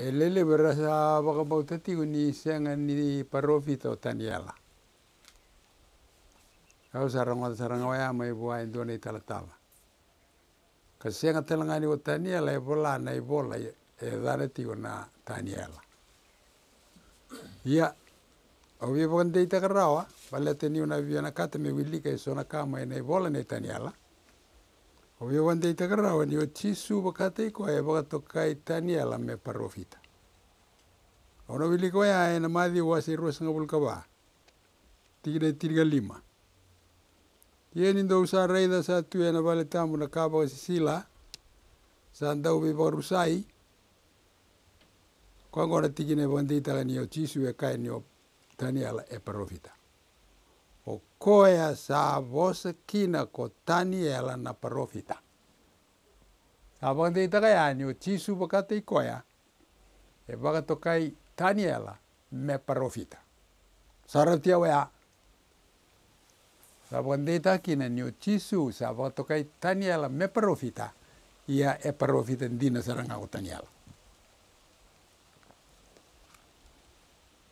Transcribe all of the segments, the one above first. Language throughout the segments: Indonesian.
elele berasa wakabautati uni senga ni parofi to taniela kau sarang sarang waya mai buai e dona italatala kasenga telangani o taniela e bola na e bola e, e dana tigo na taniela ia o vi bokan deita karawa vale teni una viana kata me wilika e sona kama e na e na taniela O yo wanda ita karawan yo cisu bakata iko baka tokai e tani ala me parofita. Ono wili ko ya ay namadi wasi ruas ngabul kaba. Tiga tiga lima. Yeni ndo usa reida sa tu ya na bale tamu na kaba sisila. Sa ndau bi barusai. Kwa ngora tigi ne wanda ita tisu yo cisu kai ni tani ala e parofita o koya sa vosa kina ko tani ela na parofita. Abang te itaka ya ni o chisu baka te koja e baka tokai tani ela me parofita. Saratia wea Sabang te itaka kina ni o sa baka tokai tani ela me parofita ia e parofita ndina saranga o tani ela.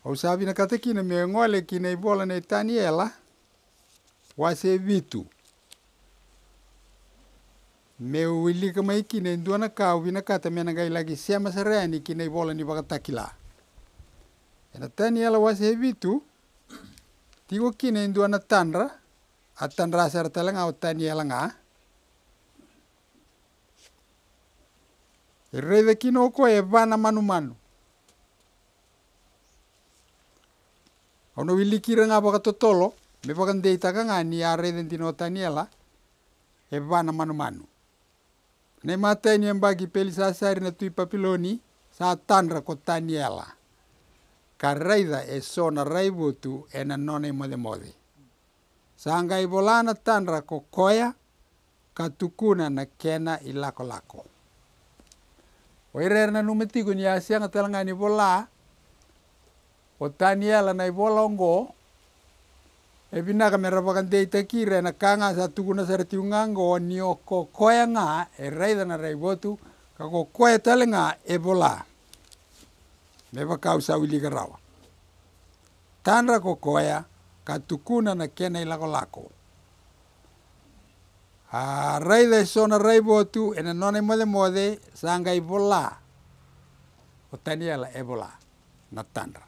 Usavina katekina miengole kina ibola e na taniela wase vitu. Mewilika maikina induana na kata menangai lagi sema sereni kina ibola ni vakatakila Ena taniela wase vitu tigo kina induana tanra atandra o otaniela nga. E Rede kino ko evana manu manu. ono wilikire ng'apa katotolo mepakantei takang'ani arethetino taniela evana manu manu na imateni embaki peli saa sari na tui papiloni saa tanra kotaniela karaitha esona raivutu enanona imothemothe sanga ivolana tanra kokoya katukuna na kena ilakolako oirerena numetikoni asiang'atala ng'ani volaa otani ela na ibolongo ebinaka merabakante itakire na kanga sa tukuna saratiung'ango koya ng'a eraitha na e raibotu koya tale ng'a ebola mebakau sauiliga rawa tanra koya katukuna na kena ilago lako araitha isona e raibotu ena nona imothe sanga ibola otani ela ebola na tanra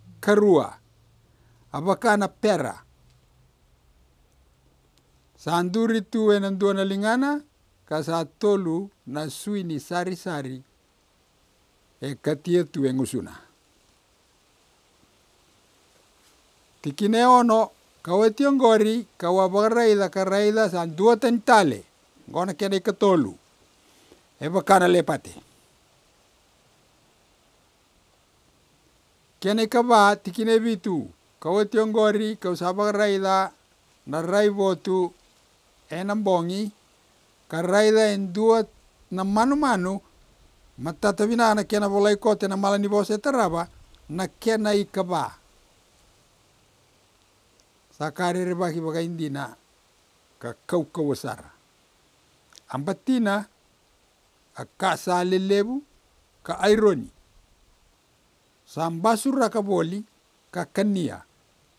karua apakana pera sanduri tu ena dua na lingana ka sa tolu na sari-sari e katia tu ngusuna tikine ono kawetion gori kawabaraida karaida san dua tentale ngona kena ikatolu e lepate kene kaba tikine bitu kawotion gori kausabak raida na rai botu enam bongi ka raida en dua na manu manu matata bina na kena bolai kote na malani bose taraba na kena ikaba sakare rebaki baga indina ka kau kawasara ambatina a lelebu ka ironi saambasurraka booli kakkanniya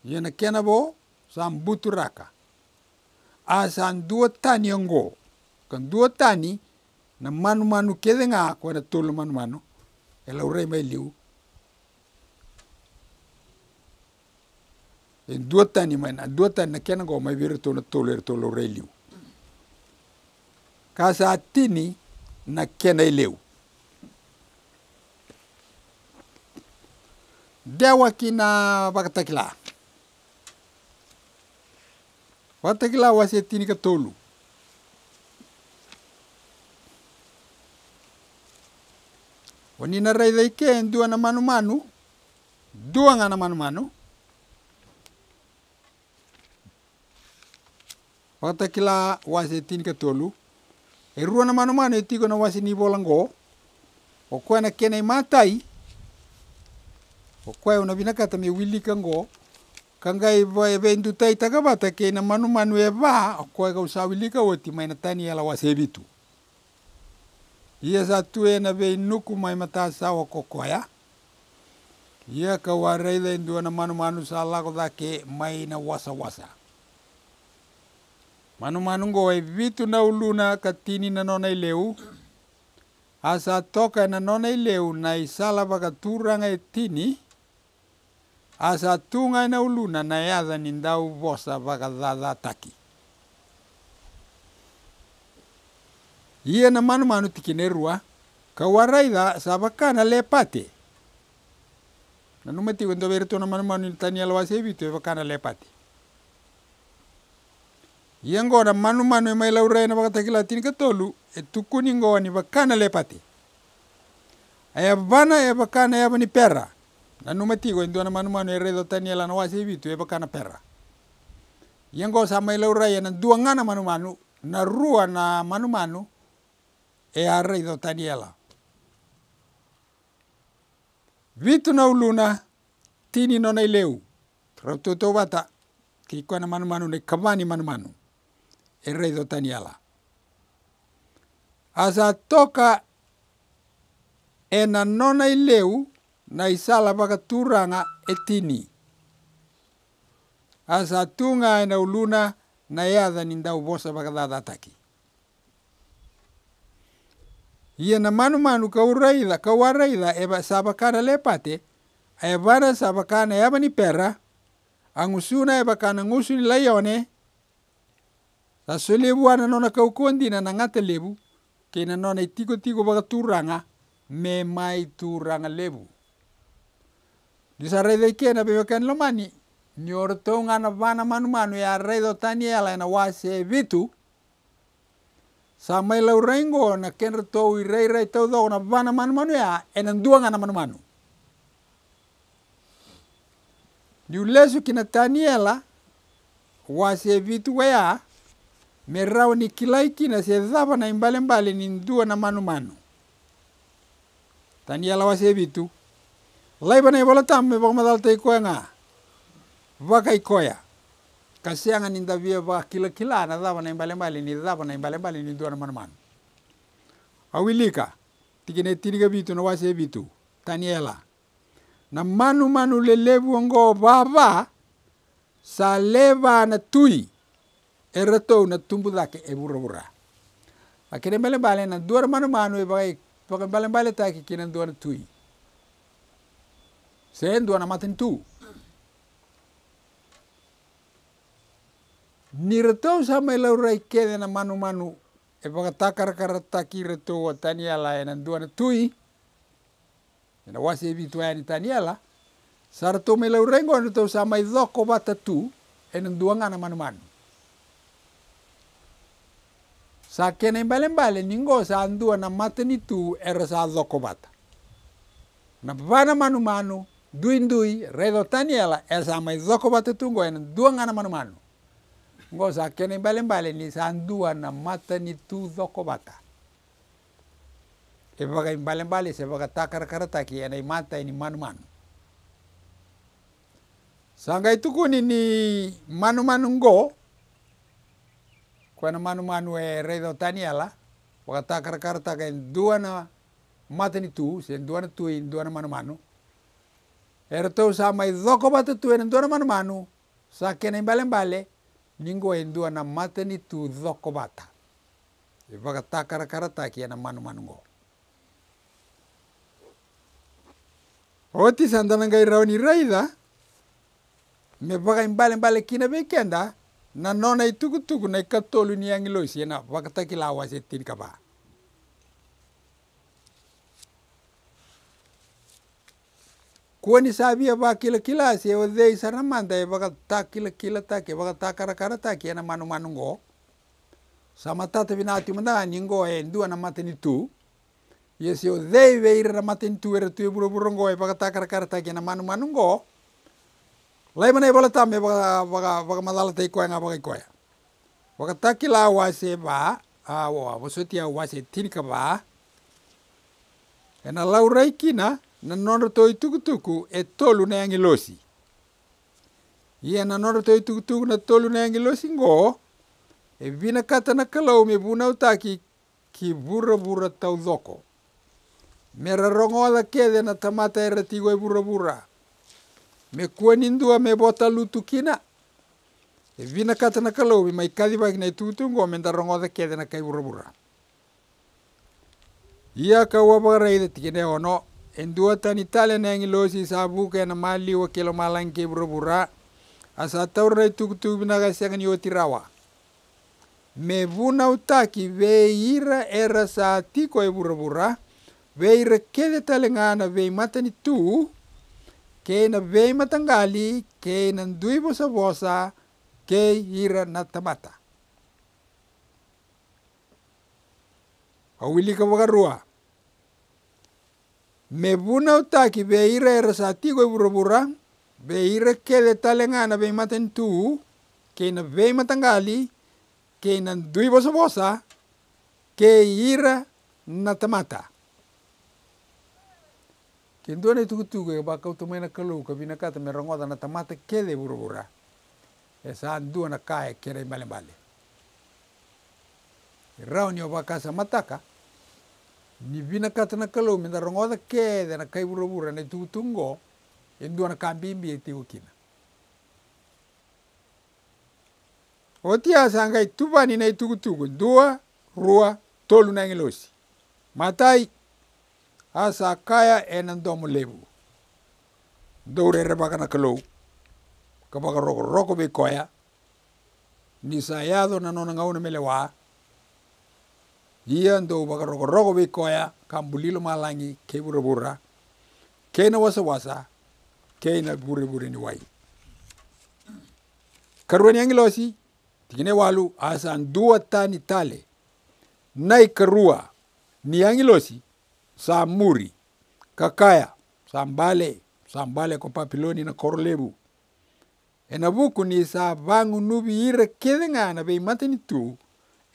yena kena bo saambuturraka asaan duwattaniyango kan duwattani na manu manu kedenga na tulu manu manu elaurei mailiu en duwattani main a duwattani na kena kenango maiviri tuna tulu eri tulu urei liu ka sa tini na kena ileu dewa kina bakatakila watakila wasi tini katolu. tolu wani na raidai ken dua na manu manu dua ngana manu manu watakila wasi tini katolu. tolu e na manu manu e na wasi ni bolango o kena matai okwai una bina kata me wili kango kanga iba ebe induta itaka bata ke na manu manu eba okwai kau sawili ka wati maina tani ala wasebitu ia sa tue na be inuku mai mata sawa kokoya ia ka wareida indua na manu manu sa lako dake maina wasa wasa manu manu ngo e vitu na uluna katini na nona ileu asa toka na nona ileu na isalaba katuranga e tini asa tung'aina uluna na yaza ni ndau vosa vakazadha taki iye na manu manu tikinerua kawaraitha na lepate na nanumatiwe ndoveretwe na manu manu taniala wasevitwe na lepate iye ngona manu manu emailaureena vakatakila tini katolu etukuni vaka na lepate aya vana ya e vaka na e ni pera tigo matigo na manu manu eredo taniela na wasi vitu eba kana perra yengo sama na duanga na manu manu na rua na manu manu e arreido taniela vitu na uluna tini nona ileu raututou bata na manu manu ne kamani manu manu erreido taniela asa toka ena nona ileu na isala sala turanga etini. tini. A sa tunga e na uluna na iada ni dau bosa pakadada taki. Ia na manu manu ka uraida, ka waraida e sabakara lepate, e vara sabakana e ni perra, a ngusuna e bakana ngusu ni laione, sa sulebu ana nona kaukondina na ngata lebu, kena nona i tiko tiko turanga, me mai turanga lebu. disaraidaikena bebekan lomani niortonga na vana manu manu ya raido tani ela na wase vitu samai lau rengo na kenra tou i rei na vana manu manu ya enan duanga na manu manu niulesu kina tani ela wase vitu wea merau ni kilai kina se dhava na imbale ni ndua na manu manu tani ela wase vitu Lai bana bala e tam me bang madal tai koenga. Wakai koya. Kasianga ninda via ba kila kila na dava na imbale mbale ni dava na imbale mbale ni duana manman. Awilika. tiri tiriga bitu na wase bitu. Taniela. Na manu manu lele buongo baba sa leva na tui. E rato na tumbu dake e burra burra. Akire mbale mbale na duana mana e vakai, vakai mbale mbale taki kinan duana tui sendo dua nama ni retau sama ilau rai na manu manu e pakatakar karataki retau wa taniala e nan duana tui ena wasi e bitu taniala. tani me ilau rengo anu tau sama i bata tu e nan duanga na manu manu sa kene bale bale ningo sa andua na matani tu era sa bata na papana manu manu duindui redo taniela esa mai zoko en ena ngana manu manu ngo sa kene bale mbale ni dua na mata ni tu zoko bata e bagai mbale bale se baga takar karata taki ena mata ini sangga itu tukuni ni manu manu ngo manu manu e redo taniela baga takar en dua na mata ni tu dua na tu na manu manu. Erto usama idoko batu tuene ntuana manu manu. Sakena imbale mbale. Ningo endua na mateni tu zokobata, bata. E Ibaka takara kara kia na manu manu ngo. Oti sandana ngai raoni raida. Mepaka imbale mbale kina bekenda. Na nona itukutuku e e na ikatolu ni yangiloisi. ena wakataki lawa setini kabaa. kuani sabi ya ba kila kila si ya wadde isara manda ya baka ta kila kila ta ke baka ta kara kara ta ke na manu manu ngo sama ta te bina ati manda ni ngo e ndua na mate ni tu ya si wadde iwe ira na mate ni tu era tu ya e buru buru ngo ya baka ta kara kara ta ke na manu manu ngo lai mana ya bala tam ya baka baka baka madala te ikoya nga baka ikoya baka ta kila ba awo wasotia wase tirka ba Ena laurai kina, na nondo toi tukutuku e tolu na angilosi ia na nondo itukutuku na tolu na angilosi go e vina kata na kalau me buna utaki ki burabura tau mera me rarongola kede na tamata e ratigo e burabura me kua nindua me bota lutu kina e vina kata na kalau me mai kadi baki na tukutuku go me da rongola kede na kai burabura ia kaua bagaraida tikene ono en tan itale na ngi losi sabu ke na mali wa kilo malang ke burubura asa tawre tuk tuk bina ga sengen yoti rawa me vuna utaki ve ira era sa tiko e burubura ve ira kede ngana ve matani tu ke na ve matangali ke na ndui bosa bosa ke ira na tamata Awili ka wakarua me buna utaki be ira erasatigo burubura be ira kele talengana be maten tu ke na be matangali ke na dui bosa bosa ke ira natamata ke ndua ne tuku tuku ke maina tumai na kalu ka bina kata me rangoda natamata kele burubura esa ndua na kae kere male bale rauni obakasa mataka ni vina katana kalau minta rongoda ke na kai buru-buru, na tu tunggo indu na kambi mbi eti ya kina. Oti asangai tuba ni na tugu tunggo, dua rua tolu na matai asa kaya enan domo lebu Dore rebaka na kalau kabaka roko roko be koya ni sayado na nona na melewa yiyando baka rogo rogo be koya kam bulilo malangi ke bura kena wasa wasa kena buru-buru ni wai karweni yangi losi tigine walu asa ndua tani tale nai karua ni yangi losi samuri kakaya sambale sambale ko papiloni na korlebu ena buku ni sa bangu nubi ira kedenga na be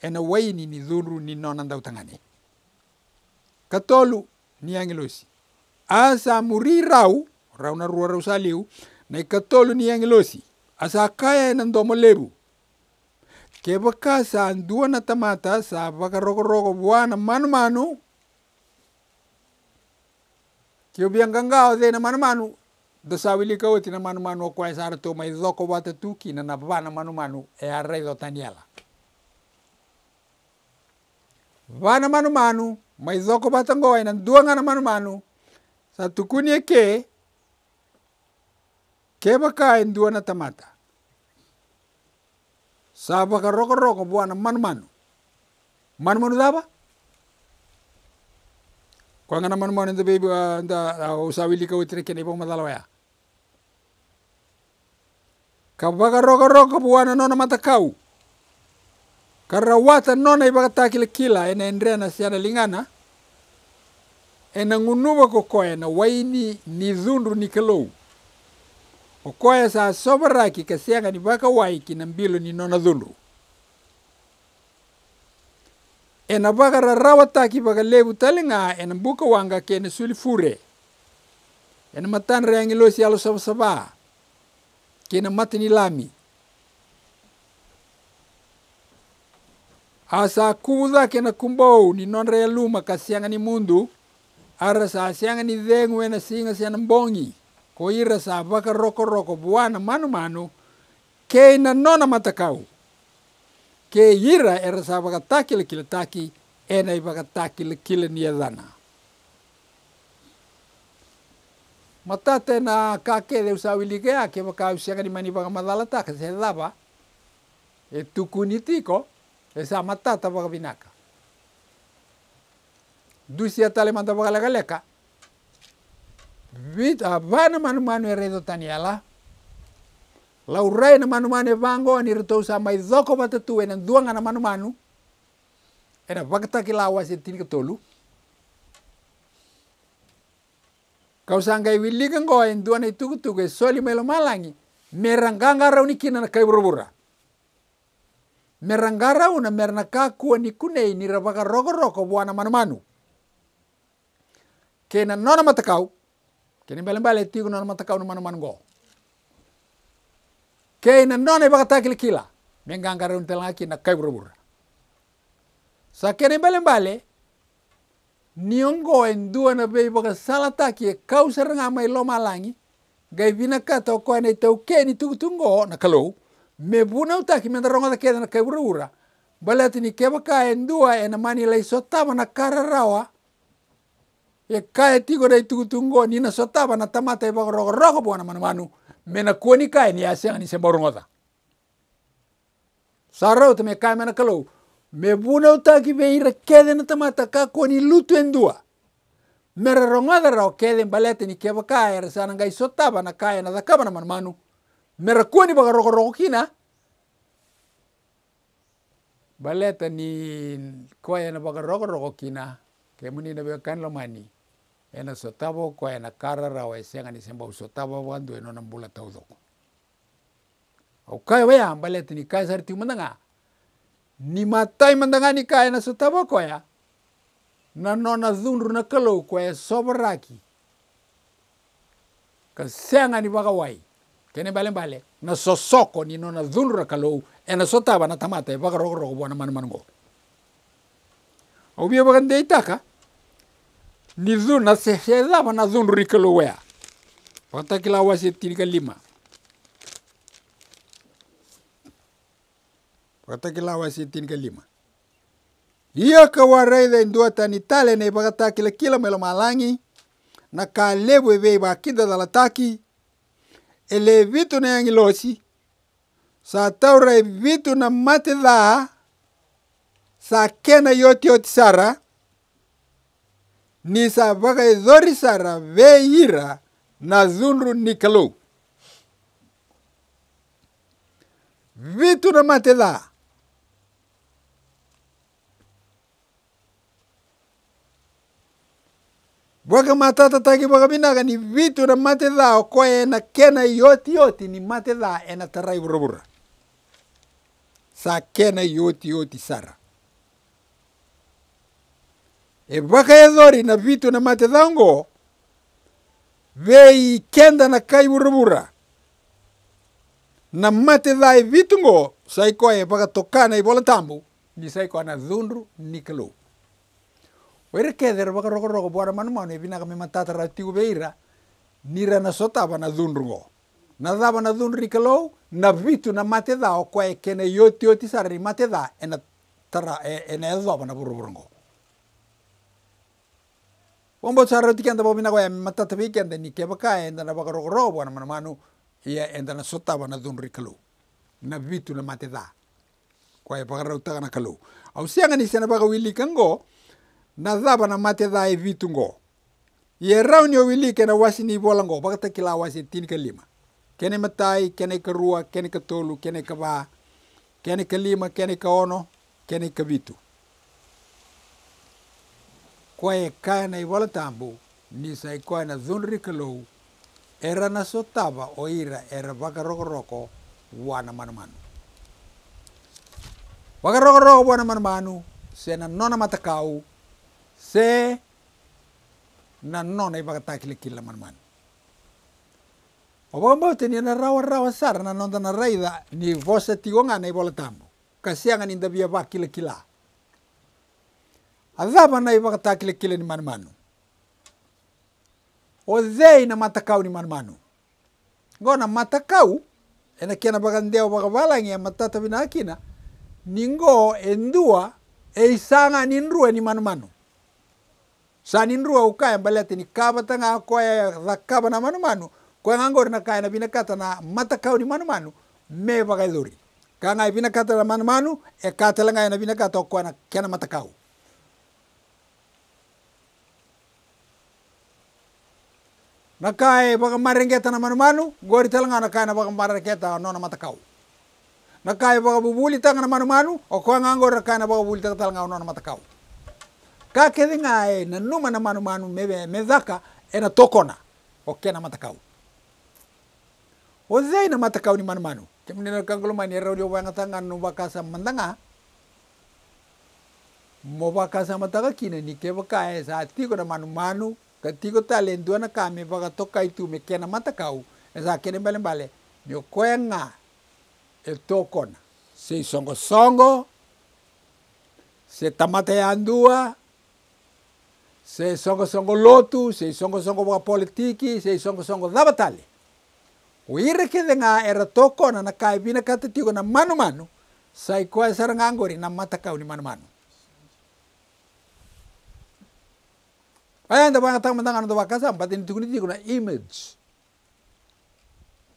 ena waini ni dhuru ni nona ndau tangani katolu ni angelosi asa muri rau rau na rua rau saliu na katolu ni angelosi asa kaya ena ndomo lebu ke sa ndua na tamata sa baka rogo rogo buana manu manu kio biangangao zena manu manu da sawili kawati na manu manu kwa sara to mai zoko wata tuki na na bana manu manu e arrei do taniela vana manumanu maizoko vatango waina na manumanu sa tukunie ke ke baka e dua na tamata sa baka roko roko buana manumanu manumanu daba kuangana manumanu nda bebi nda usawili ka witire kene ibong madalawaya ka baka roko roko nona matakau karawata nona ibakata kila kila ena endrea na siana lingana ena ngunuwa kokoe na waini ni dhundu ni kalou okoe sa sobaraki kasianga ni baka waiki na mbilo ni nona dhundu ena baka rarawataki baka lebu talinga ena mbuka wanga kene suli fure ena matan reangilosi alo sabasaba kena matini lami asakuza kena kumbau ni nonre ya luma kasianga ni mundu ara sa sianga ni dengwe na singa siana mbongi ko ira sa baka roko roko buana manu manu ke na nona matakau ke ira era sa baka takil kil taki ena e i baka takil kil ni adana e matate na kake de usawilikea ke baka usianga ni mani baka madala taka se daba e Esa ah, matata para binaka. Dusia tale manta para la galeca. Vit avana ah, manu manu eredo taniala. La na manu manu vango ni rito sa mai zoko batatu en duanga na manu manu. Era vakta kilawa se tini ketolu. Kau sangkai wili kan kau enduan itu tuh soli melo malangi merangkang garau ni kina na kai berbura merangara una mernaka kua ni kunei ni ravaka rogo rogo buana manu Kena nona matakau, kena balen bale tigo nona matakau na manu go. Kena nona ibaka takil kila, mengangkara untelanga kina kai burubura. Sa kena balen bale, niongo en na bei baka salata ki e kau serengama ilo malangi, gai vinaka kau kua na itau keni tugu na kalau. me mebuna utaki menda ronga keda na kai ura balati ni keba ka en dua en mani lai sotaba na kararawa e kai tigo dai tungo ni na sotaba na tamata e bago rogo rogo buana manu manu mena kuoni kai ni aseng ni semborongota sarau te me kai mena kalau mebuna utaki beira keda na tamata ka kuoni lutu en dua Me Mera rongada rao keden balete ni keba e resanan gai sotaba na kaya na dakaba na manu manu. merakoni bakarogorogo kina baleta nin koena bakarogorogo kina kemuni na bekan lomani ena sotavo na karara waesenga ni semba usotavo bandu eno nambula taudoko aukai waya baleta ni kai sarti mandanga ni matai mandanga ni kai na sotavo koya na nona dhundru na kalau koya sobaraki ni bakawai kene bale bale na sosoko ni no e na dhunra kalou ena sotaba na tamata e baka rogo rogo bona man man go obie baga ndei taka ni dhun se se sedaba na dhunru rikalo wea pata kila wasi e tirika lima pata kila wasi e tirika lima Ia kawarai da indua tani tale ne bagata kila kila melo malangi na kalebu ebe ba kida dalataki ele vitu na yangilosi sa taura e vitu na mate la sa kena yoti yoti sara ni sa baka e zori sara ve ira na zunru nikalo vitu na mate la bwaka matata takibaga bina ni vitu na mate thao kwa ena kena yoti yoti ni mate tha ena tarai burabura sa kena yoti yoti sara e bwaka edhori na vitu na mate ngo vei kenda na kai burabura na mate tha e vitu ngo saiko e baka tokana i bola tambu ni saiko na zundru ni kalou oire kethere baka roko roko bwara manu manu ebina kame matata ratiku beira. Nira na sotaba na dhunrugo. Na dhaba na dhunru rikalou na vitu na mate dhao kwa ekene yoti yoti sarari mate dha ena tara ena edhoba na buruburungo. Wambo sarari tikenda bobina kwa matata bikenda ni kebaka enda na baka roko roko bwara manu manu ia e enda na sotaba na dhunru rikalou. Na vitu na mate dha. Kwa e baka rautakana kalou. Au sianga ni sena baka wilikango. Kwa na dhaba na mate dha evitu ngo ye rauni o wili kena wasi ni bola ngo bakata kila wasi tin ka lima kene matai kene ka rua kene ka tolu kene ka ba kene ka lima kene ka ono kene ka vitu kwa e kaya na iwala tambu ni sai kwa na zunri ka era na sotaba o ira era baka roko roko wana manu manu baka roko roko wana manu manu sena nona matakau se na nona na ibaga takile kila manman o bombo tenia na rawa rawa sar na nonda na raida ni vosa tigonga na ibola tambo kasianga ni nda bia ba kila kila adhaba na ibaga takile kila ni manmanu o zei na matakau ni manmanu gona matakau ena kena bagandeo bagabalangi ya matata bina akina ningo endua eisanga ninrue ni manmanu sanin rua ukaya balati ni kaba tanga koya zakaba na manu manu koya ngangori na kaya na kata na matakau ni manu manu me bagai duri kanga kata na manu manu e kata langa na kata koya na kena matakau na kaya e baga marengeta na manu manu gori talanga na kaya na baga marengeta no na matakau na kaya e baga bubuli tanga na manu manu o koya ngangor na kaya na baga bubuli tanga talanga no na matakau gakethi'ng'ae na numa na manu manu meve mezaka ena tokona oke na matakau ozei na matakau ni manu manu kemunena kangolomani era uri tanga no bakasa mandang'a mobakasa matagakina nike bakaesa tiko na manu manu katigo talendua na kame bagatoka itume kena matakau esa kere e tokona sei etokona songo se tamate andua se songo lotu, sei songo-songo bwa politiki, se songo-songo dabatali. Uire ke era tokona na nakaibina katatigo na manu-manu, sai kwa sarangangori na matakau ni manu-manu. Ayan da banga tang mandang ano bakasa, batin tukuni tigo na image.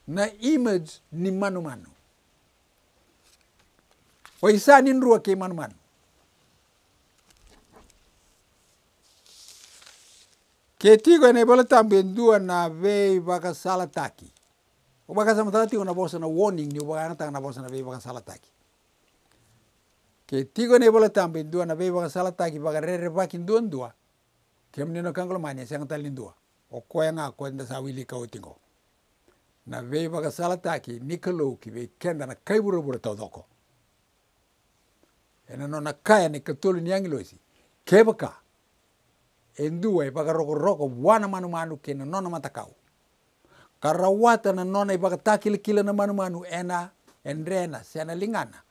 Na image ni manu-manu. Oisa ninrua ke manu-manu. Ketigo ne bola tambien dua na vei baka sala taki. O baka sama tala tigo na bosa na warning ni o na tanga na bosa na vei baka sala taki. Ketigo ne bola tambien dua na vei baka sala taki baka rere baki dua dua. Kem ni no kangolo mani e sanga talin dua. O koe nga koe nda sawili ka otingo. Na vei baka sala taki nikolo ki vei kenda na kaibura bura tau doko. Ena no na kaya ni katolu ni angiloisi. Kebaka. Kebaka endua ipaka rokoroko wana manumanu kena nona matakau karawata na nona ipaka takilikila na manumanu ena endrena sena lingana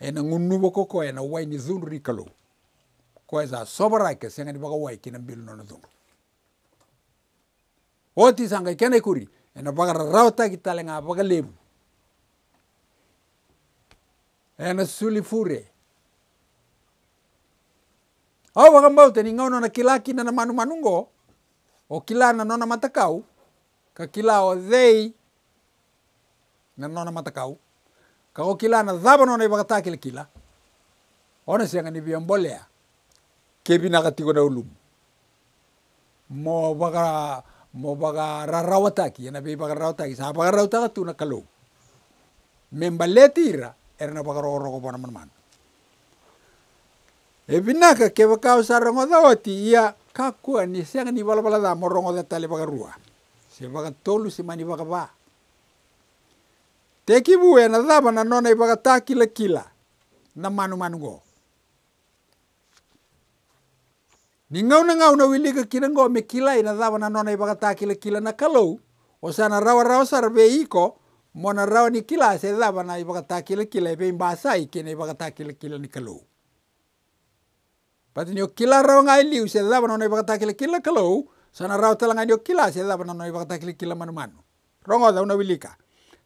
ena ngunuwa koko ena wai ni zundu rikalo koeza sobaraike senga ni baka wai kina bilu nona zundu oti sanga ikena ikuri ena baka rauta kitalenga baka lebu ena suli fure au wakambau teni ngauno na kila kina na manu manungo o kila na nona matakau ka kila o dhei na nona matakau ka o kila na dhaba nona i wakata kila kila ona sianga ni via mbolea kebi na katigo na ulumu mo waka mo waka rarawataki yana be waka rarawataki sa waka rarawataki tuna kalou membaletira era na waka roroko bona manmana Ebinaka ke bakau sarongo ia kakuan ani siang ni bala bala da morongo da tale baka rua. Se baka tolu se mani baka ba. Teki bue na daba na nona i baka ta kila kila na manu manu go. Ni ngau na ngau na wili ka kira ngo me kila i na na nona i baka ta kila kila na kalou. O sana rawa rawa sar be iko mo rawa ni kila se daba na i ta kila kila i be imbasa i kena i ta kila kila ni kalou. Pati nio kila rau ngai liu se daba no noi bakata kila kila kalau sana rau tala ngai nio kila se daba no noi bakata kila kila manu manu. Rongo dau na wilika.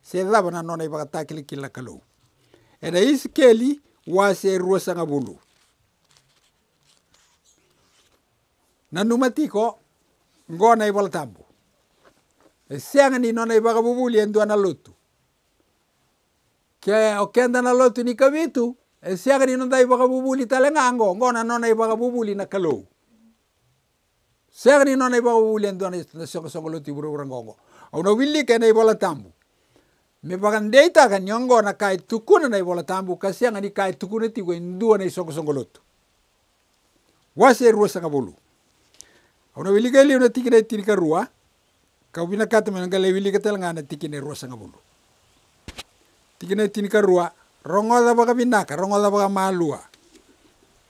Se daba na no noi kila kila kalau. Eda isi keli wa se rua sanga bulu. Nanu matiko ngona ibal tambu. E seanga ni nona ibaka bubuli endu ana lotu. Ke o na lotu ni e eh, siagani non dai bakabubuli talengango ngona non ai bakabubuli na kalau siagani non ai bakabubuli andona na songosongolo tiburu urangongo au na willi ke nai bola tambu me bakandei ta kan nyongo na kai tukuna nai bola tambu kasi siagani kai tukuna tigo indua nai songosongolotu wase rua sangabulu au na willi ke liu na tiki nai tiri ka rua ka wina kata menangale willi ke telangana tiki nai rua sangabulu tiki nai tini ka rua rongola baga binaka rongola baga malua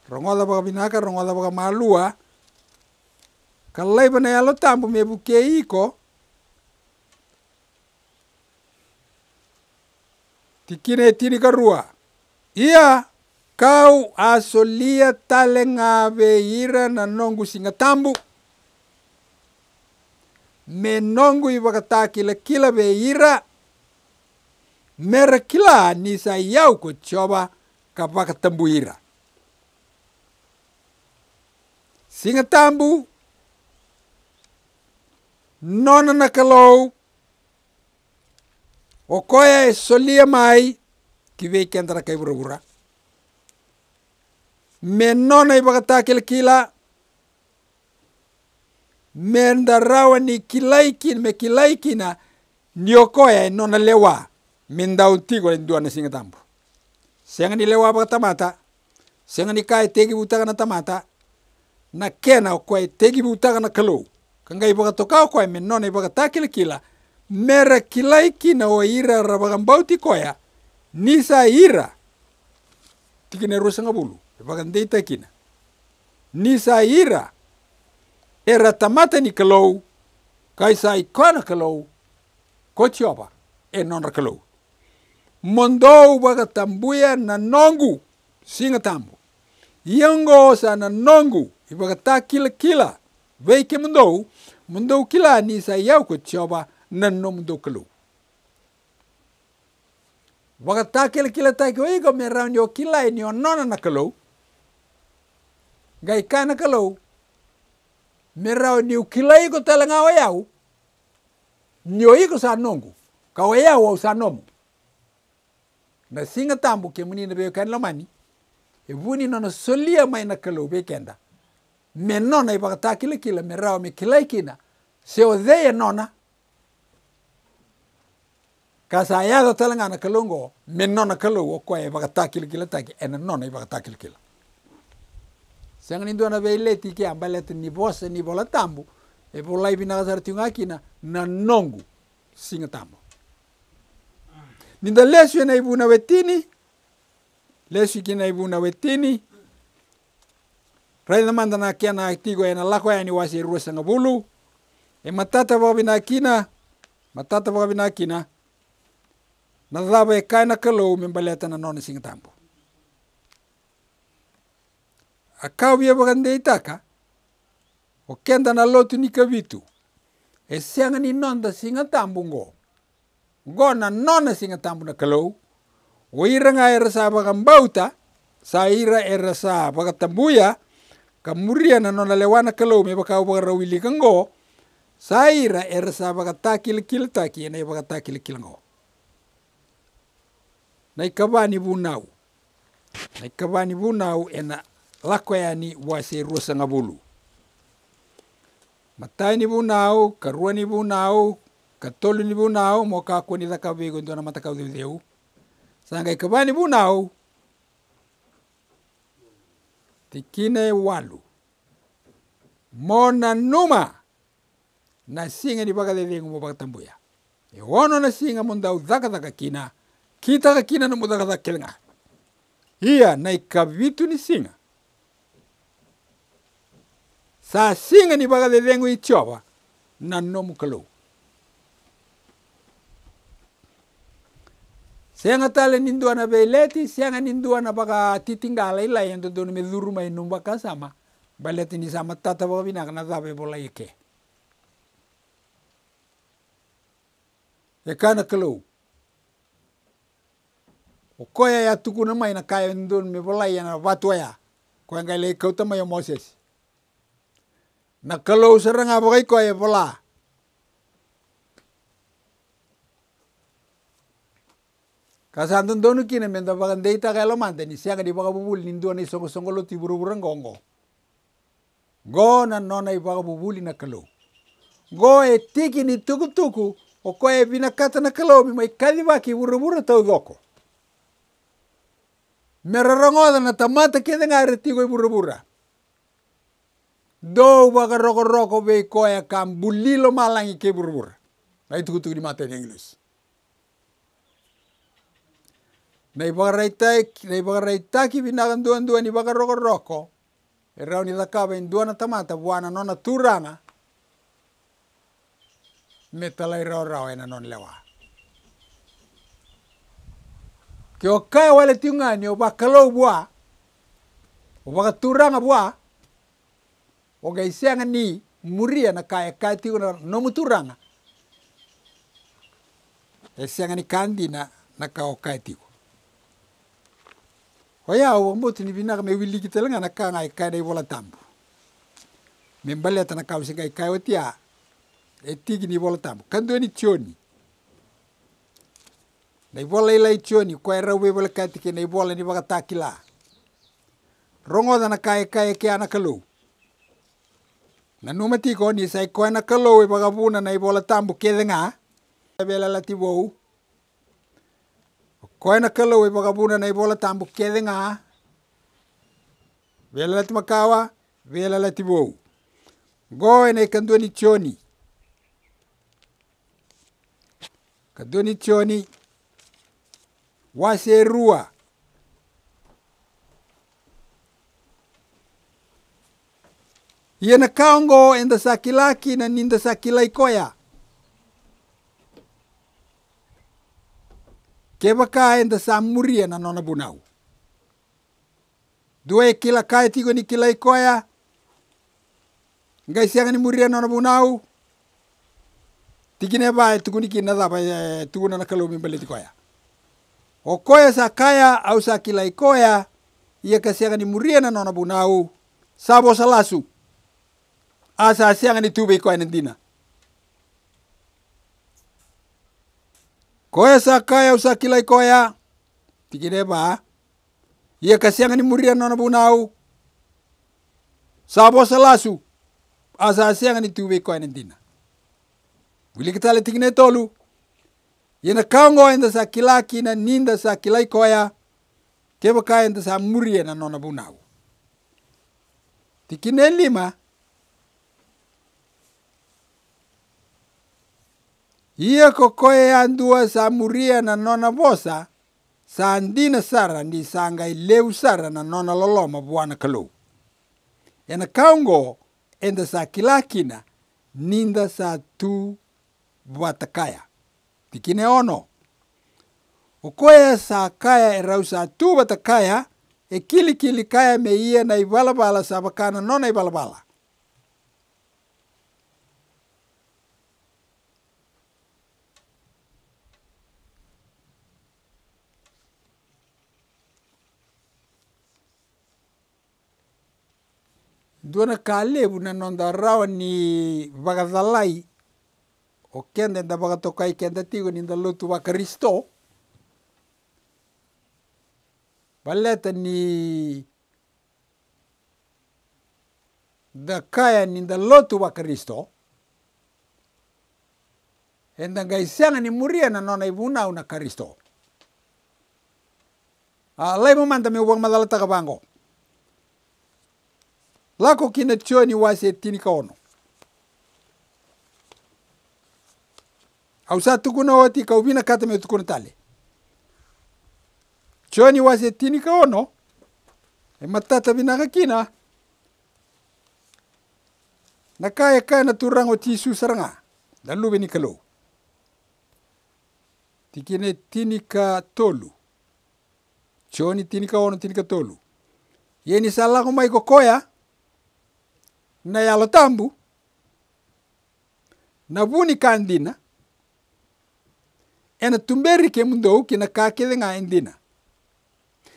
rongola baga binaka rongola baga malua kalai bana yalo tampu me buke iko tikine tini rua. iya kau asolia tale ngabe ira na nongu singa tambu me nonggu iba kata kila kila be ira mera kila nisa yau ko choba kapak tambuira singa tambu nona na kalou o koya e solia mai ki ve kendra kai burura me nona i ta kel kila me ndarawa ni kilaikin me kilaikina ni okoya e nona lewa ko gore duane singa tambu senga ni lewa bata mata senga ni kai tegi buta na tamata na kena ko tegi buta na kalo kanga ibaga toka ko men nona ibaga takila kila mera kilai kina o ira rabaga bauti koya sa ira tikine rusa ngabulu ibaga ndeita kina sa ira era tamata ni kalo na kalou kalo chiopa e non kalou mondo waga tambuya na nongu singa tambu yongo sa na nongu ibaga ta kila kila veike mondo mondo kila ni sa yau ko choba na no mondo klu waga ta kila kila ta ko ego me round yo kila e ni onona na klu gai kana klu me round yo kila ego talanga yau nyo ego sa nongu kawa yau sa nomu na singa tambu ke muni na be kan mani e buni nono solia mai na kalo be kenda me nona i baka kila me rao me kila kina se o dheya nona kasa ya do talanga na kalongo me na kalo o ko e baka takila kila taki ena no na baka takila kila sanga ni na be leti ke ti ni bosa ni bola tambu e bola i binaka sar tunga kina na nongu singa tambu Minda lesu yana ibu na wetini. Lesu kina ibu na wetini. Rai na manda na kia na aktigo yana lako yani wasi rua sanga bulu. E matata babi na kina. Matata babi na kina. Na dhaba e kaina kalau mimbaleta na nona singa tambu. A kau ia itaka. O kenda na lotu ni kavitu. E seanga ni nonda singa tambu ngoo. gona nona singa tambuna wira wairanga era saba kambauta saira era saba katambuya kemudian nona lewana kalau me bakau barawili kango saira era saba katakil kilta takil kil ngo nai kabani bunau nai kabani bunau ena lakoyani wase rusa ngabulu matai ni bunau karua ni bunau katolu ni bunau mo ka koni da ka bego ndo na mataka ka deu sanga i kabani bunau tikine walu mona numa na singa ni baga lelengu mo baga tambuya e wono na singa munda ndau zaka kina kita ka kina na mo daka daka kelenga ia na ikavitu ni singa sa singa ni baga lelengu dengo i na nomu kalou Siang tale nindua na beleti, siang nindua na baka titingala ila yang tutu me duruma inumba ya kasama. Beleti ni sama tata baka bina ya ya kana zabe bola ike. kana kelou. O koya ya tuku na mai na kaya ndun me bola ya na ya. ngai le kauta mai Moses. Na kelou seranga baka koya bola. Kasa anton donu kine menta bagan deita kaelo mante ni siaga di baga bubuli ni ndua ni songo songo lo ti buru buru Go na nona i baga bubuli na kalu. Go e tiki ni tuku tuku o ko e vina kata na kalu mi mai kadi waki buru buru tau doko. Merarangoda na tamata kede ngare tigo i buru buru. Dou baga roko roko be koya kam bulilo malangi ke buru buru. Nah tuku di mata inglis. naivagaraitaki ni vagarogoroko erau nithakava na tamata vuana nona turana metala iraorao ena non lewa ke okaya wale tiungani ovakalou vua ovagaturanga vua ogaisenga ni muria na kaya kaya tiuna nomuturanga esenga ni kandi na na kao kaya tiku Oya au mbotu ni binaka me wili kita lenga na ka ngai kai dai bola tambu. Me mbali ata na kau singai kai watia. Ya, e tigi ni bola tambu. Kandu ni tioni. Nai bola ilai tioni kwa era we bola kai tike nai bola ni baka takila. Rongo dana kai kai ke ana ya kalu. Na numati ko ni sai ko e na kalu we baka buna nai bola tambu ke denga. Bela lati wau koina kalau baka pakapuna na ibola bola kede nga. vela lati makawa vela lati bou goe e na ni kadoni Kandua ni choni. wase rua ia na kaongo enda sakilaki na ninda ninda sakilai koya Keba enda sa muria e na nona bunau. Dua e kila kai tigo ni kila ikoya. E Ngai siang ni muria nona bunau. Tigine ba tuku na zaba e tuku na kalumi mimbali tikoya. Okoya sa kaya au sa kila ikoya. Ia kasiangan ni muria na nona bunau. Sabo salasu. Asa siang ni tube ikoya nendina. koya sakaya usakila ikoya tikire ba ye kasianga ni muria nona nau sabo salasu asa sianga ni tuwe koya nendina wilikitale tikine tolu na kango enda sa kila na ninda sa kilai koya kebo kaya enda sa muria na nona bunau tikine lima Iye kokoye yanduwa muria na nona vosa sa sandina sara ndi sanga ileu sara na nona loloma vuana kalou. Yana kaungo enda sa kilakina ninda sa tu vatakaya Tikine ono. Okoye sa kaya erau sa tu vatakaya e kilikili kaya me ia na ibala bala sa bakana nona ivalavala dona kalebu na nonda rawa ni vagadalai o kenda da vagatokai kenda tigo ni da lutu wa kristo baleta ni da kaya ni da lutu wa kristo enda gaisanga ni muria na nona ibuna na kristo a lai momanta mi wang bango lako kine tioni wase tini kaono. ausa au sa tukuna wati ka ubina kata me tukuna tale tioni wase tini kaono. ono e matata binaka kina na kaya kaya na turango tisu saranga dan lube ni tikine tini ka tolu tioni tini kaono tini ka tolu yeni salango mai koya. na yalo tambu na buni kandina dina ena tumberi ke mundou kina ka kede nga indina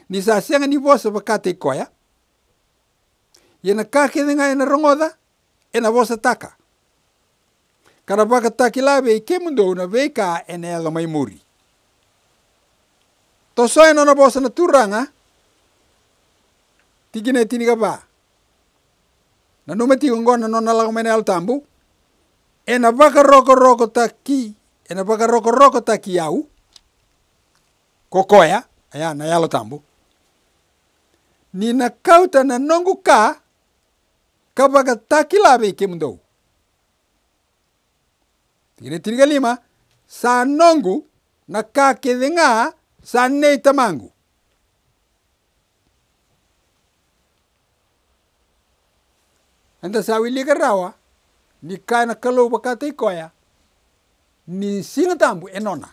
ni sa senga ni vosa bakate koya yena ka kede nga ena rongoda ena vosa taka kana baka taki la be ke mundou na be ka ena ela mai muri to so ena na vosa na turanga tigine tiniga ba na meti ngongo ngona no nalago mene al tambu ena vaka roko roko taki ena vaka roko roko taki au kokoya aya na yalo tambu nina kauta na nongu ka kabaka taki labe ke mundo tigre lima sa nongu na ka kedenga sa nei tamangu anta sawi rawa ni kana kalau bakata koya ni singa tambu enona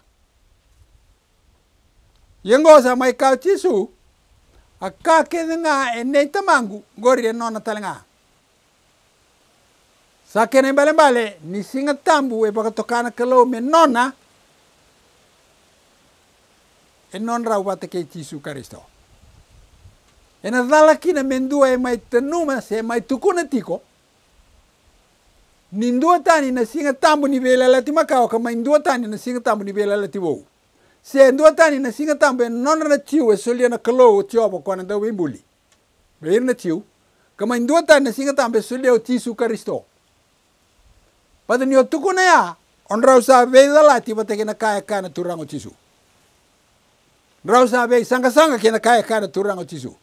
yengo sa mai ka tisu akka ke ene tamangu gori enona talanga sakene bale bale ni singa tambu e bakato kana kalau menona enon rawa ke tisu karisto Ena zala kina mendua e mai tanuma se mai tukuna tiko. Nindua tani na singa tambu ni vela lati makao kama indua tani na singa tambu ni vela lati wou. Se indua tani na singa tambu e nona na tiu e solia na kalo o tiobo kona da wimbuli. Veir na tiu. Kama indua tani na singa tambu e solia o tisu karisto. Pada ni o tukuna ya. Onrau sa vela lati kena kaya kana turango tisu. Rausa vei sanga sanga kina kaya kana turango tisu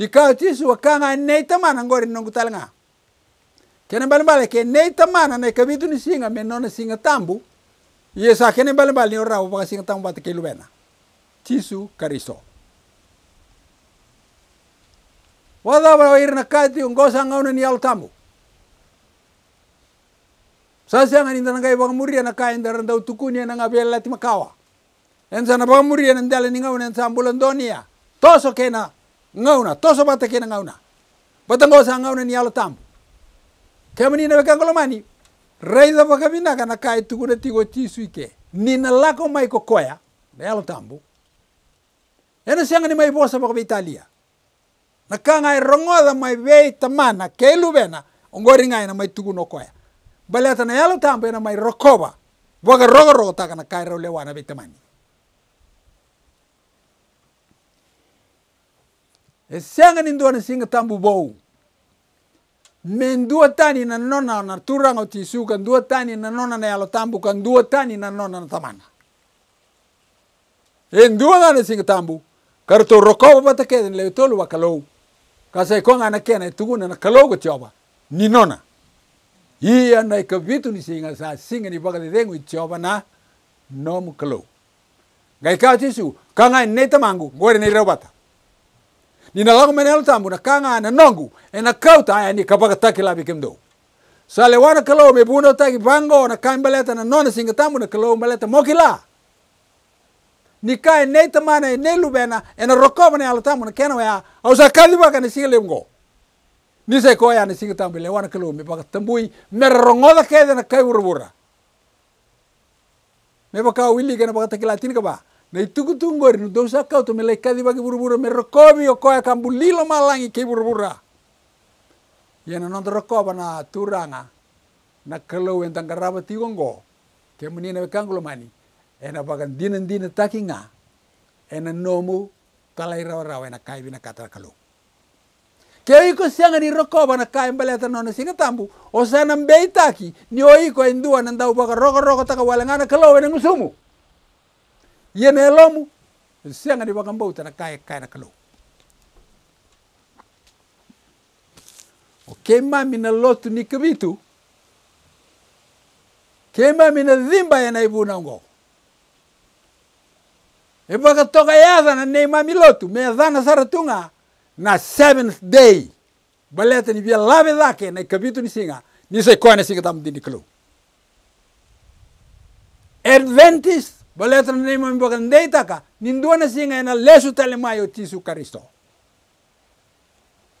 di kawati suwa kanga nei tamana ngori nongu talanga kene bale ke nei tamana nei kabitu ni singa men nona singa tambu yesa kene bale ni ora wa singa tambu bat ke lubena tisu kariso wada wa na kati ngosa ngauna ni altambu sasa ngani ndana ngai bang muria na kai ndara ndau tukuni na ngabela ya timakawa ensa na bang muria na ndala ni ngauna ensa ambulan donia toso kena ngauna toso bata kena ngauna bata ngosa ngauna ni alo tam kemani na bekan kolomani reida bakabina kana kai tugure tigo tisu ike nina lako mai kokoya na alo tambu ena sianga ni mai bosa bakabi italia na kanga rongoda mai bei tamana kelu bena ongori ngai na mai tugu koya baleta na alo tambu na mai rokoba Waga rogo rogo taka na kaira ulewana bitamani. E ni ndua ni singa tambu bou men dua tani na nona na turanga o kan dua tani na nona na yalo tambu kan dua tani na nona na tamana e dua na ni singa tambu kar to rokoba bata keden le tolu wakalo. kasa e konga na kena e tuguna na kalou ga tioba ni nona ia na e kavitu ni singa sa singa ni baka de dengu i tioba na nomu kalou Gai kau tisu, kangai nei tamangu, gore ni rau bata. Nina menelo tamu na kanga na nongu ena kauta aya ni kapaka taki labi kemdo sale wana kalo me buno taki bango na kambaleta na nona singa tamu na kalo baleta mokila ni kai nei tamana e nei lubena ena rokobane bana ala tamu na kena ya au sa kali baka ni singa lemgo ni se ko ya ni singa tamu le wana kalo me baka tambui mer rongoda kede na kai burubura me baka wili gana baka taki ba Nei itu tunggori nu dou sakau to melai bagi buru-buru me rokobi o koe kambulilo malangi kei buru-bura. Yana na nonto rokoba na turanga na kalau yang e tangkaraba tigonggo. Kemuni na bekanggulo mani. Ena bagan dinan dina takinga. Ena nomu talai rawa-rawa ena kai bina kata kalau. Kei oiko sianga ni rokoba na kai mbaleta nona singa tambu. O sana taki, ni oiko indua e nanda ubaga roko-roko taka walangana kalau ena ngusumu. yene elomu sianga ni bagambou utana kaya kae na kalou o keimami na lotu ni kabitu keimami na dhimba yana ibu na ngou e bakatoka yazana ne imami lotu me zana saratunga na seventh day baleta ni via lave zake na kabitu ni singa ni na singa dini kalou Adventist Baleta na nimo mboka ndeita ka. Nindua na singa na lesu tele mayo tisu karisto.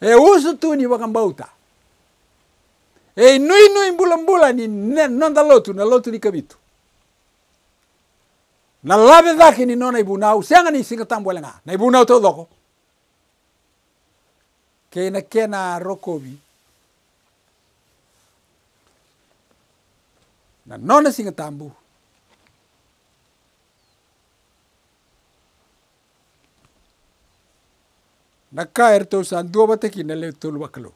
E usu tu ni waka mbauta. E nui nui mbula mbula ni nanda lotu na lotu ni kabitu. Na labe dhaki ni nona ibunau. seanga ni singa tambwele nga. Na ibunau tau dhoko. Kena kena rokobi. Na nona singa tambu. erto san duo bate ki nele tul kinelle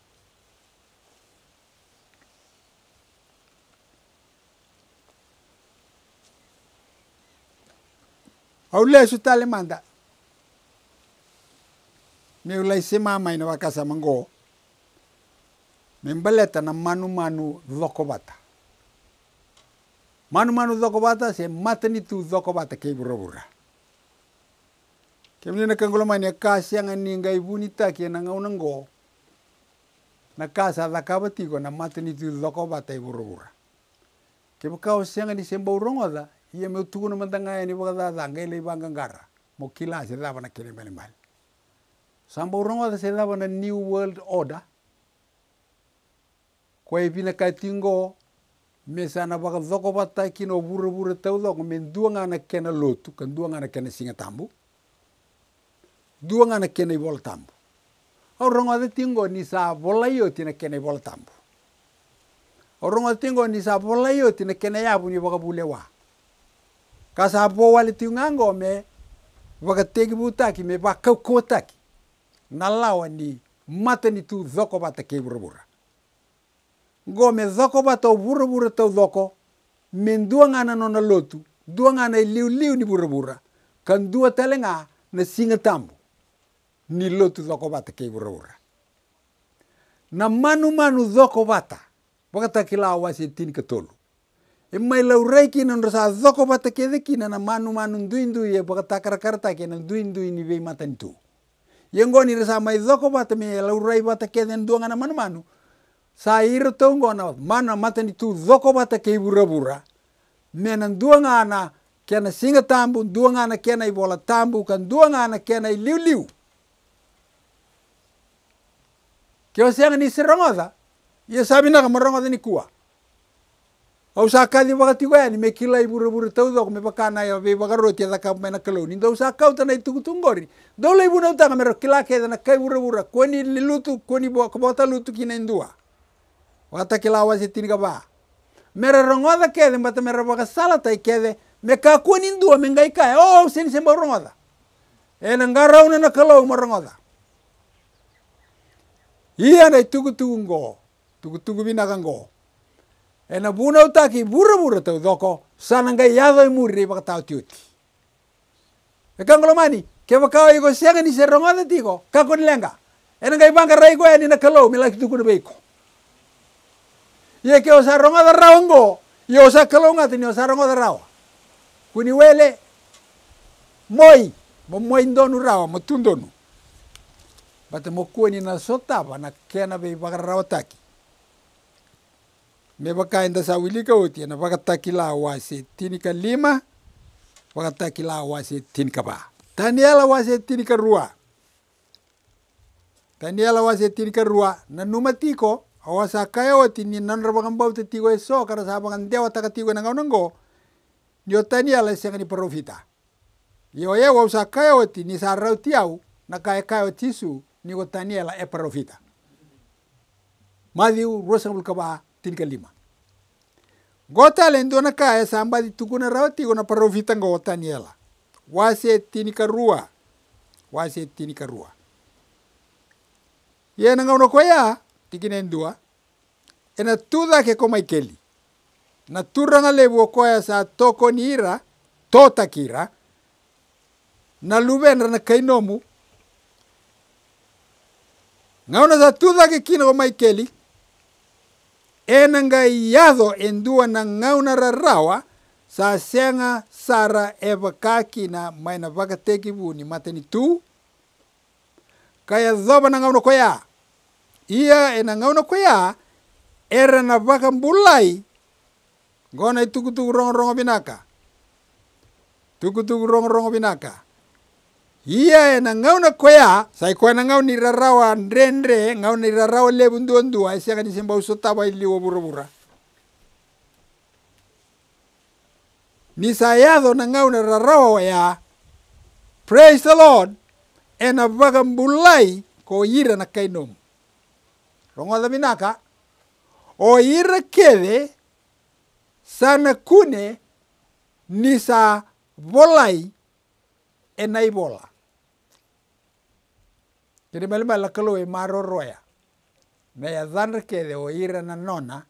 Aule su tale manda. Me ulai se mama ina wakasa mango. Membeleta na manu manu dhokobata. Manu manu dhokobata se matani tu dhokobata kei burabura. kemle na kangolo mani akasi anga ninga ibuni taki na ngau nango na kasa la kaba ko na mata ni tu loko bata iburura kebo kau sianga ni semba urongo da ia meu tugu na mandanga ni bagada da ngai le ibanga ngara mo kila se dava na kele mali mali samba urongo da se dava na new world order ko ibina kai tingo mesa na baga loko bata kino buru buru tau loko men duanga na kena lotu kan duanga na kena singa tambu duwangana kena ibol tambu de tingo ni sa bolayo tina kena ibol tambu de tingo ni sa bolayo tina kena yabu ni bule bulewa kasa bo wali tingango me baka tegi butaki me baka kotaki nalawa ni mata ni tu zoko bata ke burubura Gome zoko bata burubura to zoko mendua ngana nona lotu duwangana liu liu ni burubura kan dua telenga na singa tambo nilotu lotu bata kei burura Na manu manu doko bata, wakata kila tin ketolu. emai mai lau reiki non rasa doko bata kei deki na na manu manu nduin ndui e wakata karakarta kei na nduin ndui ni vei mata nitu. Yengoni rasa mai doko bata me lau bata kei den duanga na manu manu. Sa iro tongo na mana mata nitu doko bata kei burura Me na duanga na kena singa tambu, duanga na kena i bola tambu, kan duanga na kena i liu liu. keosiyang ni sirongoza ye sabina ka morongoza ni kuwa ausakathi wakati wea ni mekila iburu buru iburuburu taudhok mepakana ya ve bagarotia thaka mena kalauni ndo usakauta na do le ibuna uta utanga mero kila ke na kai buru buru burubura kweni lutu kweni kabota lutu kina indua wata kila wasi tinika ba mera rongoza kedhe mbata mera bakasala tai kedhe meka kweni indua mengaikaya oh useni semba rongoza ena ngarauna na kalau morongoza iya na itu kutu ngo, itu kutu ngo bina kango, ena buna utaki buru buru tau doko, sana ngai yado i muri ri pakatau tiuti, e kango lo mani, ke pakau i go siaga ni se tigo, Kaku ni lenga, ena ngai bangka rai go eni na kalo mi laki tu kuna iya ke osa rongo na rau osa kalo nga tini osa rongo na rau, kuni wele, moi, bo moi ndonu rau, motundonu bate mokueni na sotaba na kena be taki. me bakaenda sawilika oti na taki la wase tini ka lima taki la wase tini ka ba taniela wase tini ka rua taniela wase tini ka rua na numa tiko awasa kaya oti ni nanra bakambau te tiko eso kara sa ndewa taka tiko e e e na ngau nango ni otaniela esenga ni profita yo ye wausa kaya oti ni rau tiau na kaya kaya nigo taniela e parofita madiu rosangul kaba tinka lima gota lendona ka e sambadi tuguna rawati gona parofita ngo taniela wase tinika rua wase tinika rua ye nanga uno koya tikine ndua ena tuda ke koma ikeli na lebu koya sa toko ni ira tota kira na lubenra na kainomu ngaona za tuza ke kina goma ikeli ena nga yado endua na ngauna rarawa sa senga sara eva kaki na maina vaka teki ni mateni tu kaya zoba na ngauna kwaya ia ena ngauna kwaya era na vaka mbulai ngona itukutuku rongo rongo binaka tukutuku rongo rongo binaka hiya na ngau na koya sai ko na ngau ni rarawa ndrendre ngau ni rarawa le bundu ndu ai sia ni simba usota ba ili wo burubura ni sayado na ngau na rarawa ya praise the lord ena bagambulai ko yira na kainom rongo da minaka o yira kede sana kune ni sa bolai enaibola Tiri mele mele kalau i maro roya. Me ya dan ke o ira na nona.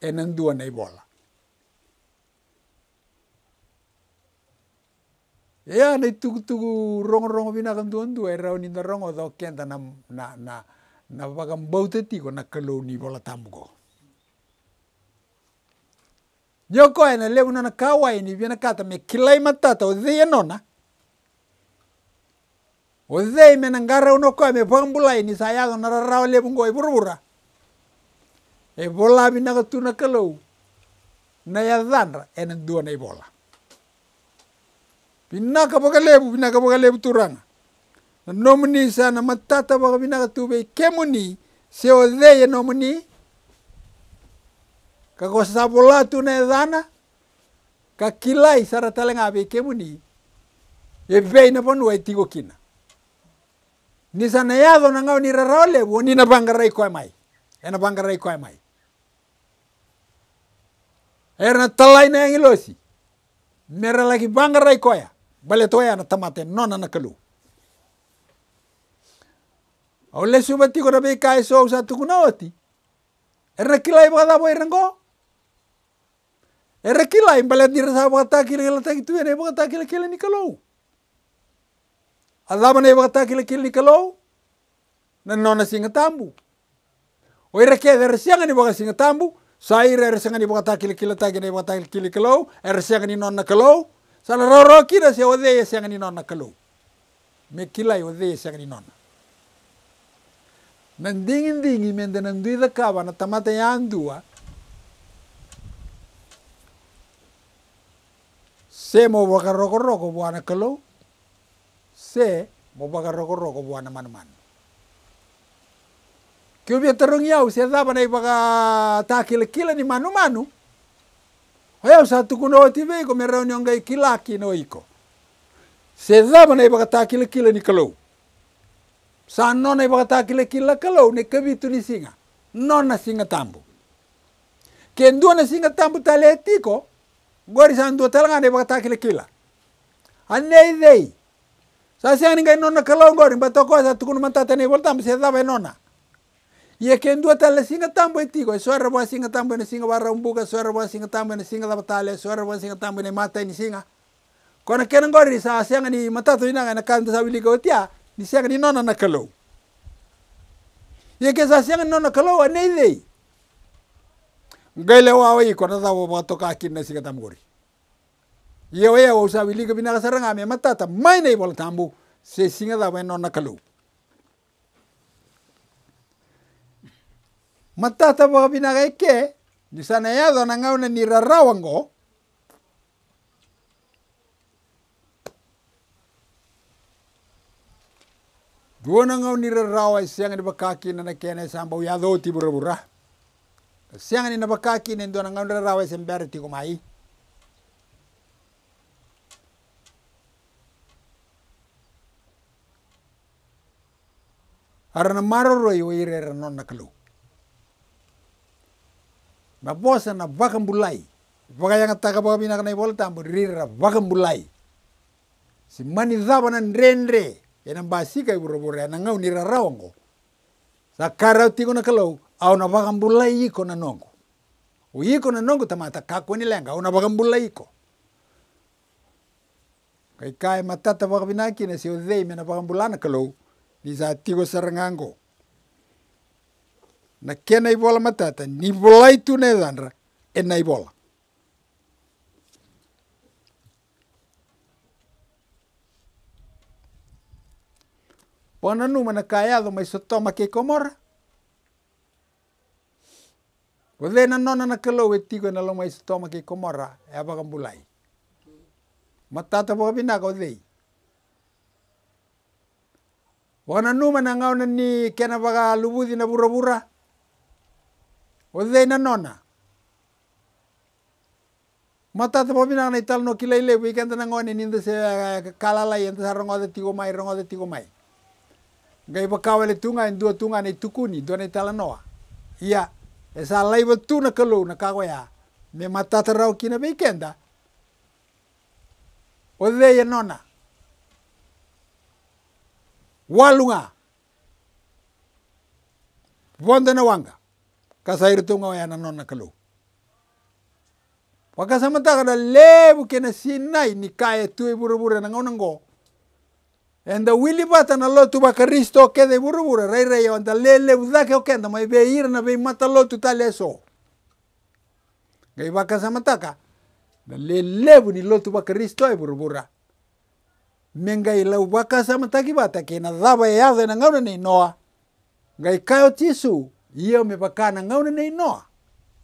E nan dua e nei bola. Ya nei tugu tugu rong rong bina kan duan dua era ni da rong o do kenta na na na na bagam baute ti na kalau ni bola tamgo. Yoko ena lewu na kawa ini bina kata me kilai matata o dhia e nona. ozei mena ngara me mepambula ini sayago nararao lebungo iburubura ebola binaga tuna kalau na yadhanra ena dua na ibola binaka boga lebu binaka boga lebu turanga na nomini sana matata boga binaka be kemuni se ozei enomuni. Ya kako sabola tuna yadhana kakilai sara talenga be kemuni ebei na panua itigo kina ny zanayavo nagnao ny rarao le voany navangaraiko amay le navangaraiko amay ery natalainay agny lôsy miralaky vangaraiko aya mbola atao hoe anatamaty nonanakalo ao le soba tiko rabe kay so sa tukunao ty ery nakilay vakatavo ery nango ery nakilay mbola nirasavakata kilakilataky toerey ni kalu. Azaba na ibaka takila kil ni kalau. Na nona singa tambu. O ira ke der sianga ni singa tambu. Sa ira er singa ni baka takila kil taki ni baka takila kil kalau. Er sianga ni nona kalau. Sala roro kira se ode ya sianga ni nona kalau. Me kila i ode ya sianga ni nona. Nan dingin dingin mende nan duida kaba na tamata yang dua. Semo baka roko roko buana kalau. se mobagarogo-rogo buana man-man. Que o vietarong yau se daba nei baga takila kila ni manu-manu. O yau sa tukuno ti vei come reunião gai kilaki no iko. Se daba nei baga takila kila ni kalou. Sa non nei baga takila kila kalou ne kabitu ni singa. Non na singa tambu. Ken dua na singa tambu tale etiko. Gori sa andua talanga nei baga takila kila. Anei dei. sasa yaninga inona kalongori mbatokoza tukunu mantatene iboltambo sethaba inona yekendwatala singa tambo itigo eswere bwa singa tambo ene singa barra umbuga eswere bwa singa tambo ene singa dabatale eswere bwa singa tambo ene mata ene singa kona kena ngori sa ni matatu inanga na kanta sa wiliga otia ni sianga ni nona na kalou yeke sa sianga ni nona kalou ane idei ngele wawe ikona dawo batoka akin na singa tambo gori yewa yewa sa wili ke bina kasara ngame mata ta mai nei bol tambu se singa da wen non nakalu mata ta bo bina ga ke ni sana ya do nangau na ni rarawango Dua nangau ni rarawa siang ni bakaki na nakene sambau ya do bura bura. Siang ni na bakaki ni do nangau rarawa sembere tikumai. mai. Άρα να μάρω ροϊ ο ήρε ρανό να κλού. Να πω σε να βάχαν πουλάει. Βάγα για να τα αγαπώ να γνάει πόλα τα μου ρίρε να βάχαν πουλάει. Σημάνι δάπα να ρε ρε. Ένα να ειναι να κλού. Άω να βάχαν πουλάει οίκο να νόγκο. Ο να ε, να είναι να ni za sarangango na ke ibola matata ni bola itu na zandra e na ibola Pona numa na caiado, mas só toma que komora. Wale na nona na kalo we tigo na lo mais toma que komora e bulai. Matata bo binaga o dei. numa na ngau ni kena vaga luvudi na vuravura. Ode na nona. Matata vavina na ital no kilai le vi kenta na ngone ni nda se eh, kalala i enta sarongo de tigo mai rongo de tigo mai. Gai bakawa le tunga in dua tunga ni tukuni dua ni talanoa. Ia esa laiva tuna kalu na kago ya. Me matata rau kina vi kenda. Ode ya nona. walunga vonda na wanga kasa tunga ya nanona kalu wakasamata kada lebu kena sinai ni kae tui buru-buru na ngonango enda wili bata na lotu baka risto kede buru-buru rei rei yo lele udake okenda mai be irna be mata lotu tale eso gai wakasamataka na lelebu ni lotu baka risto e buru-buru mengai lau waka sama taki bata kena daba ya de na nei noa ngai kayo tisu ia me baka na ngauna nei noa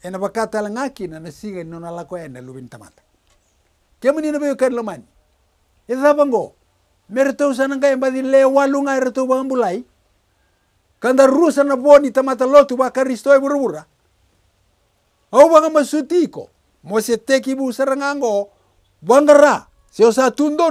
ena baka tala ngaki na nasiga nona lako ena lubin tamata kemani na bayo kadla mani e daba ngo meretau sana ngai mbadi le walunga eretau bangambulai kanda rusa na boni tamata lotu baka risto e burubura au banga masutiko mo teki bu sarangango bangara seosa osa tundo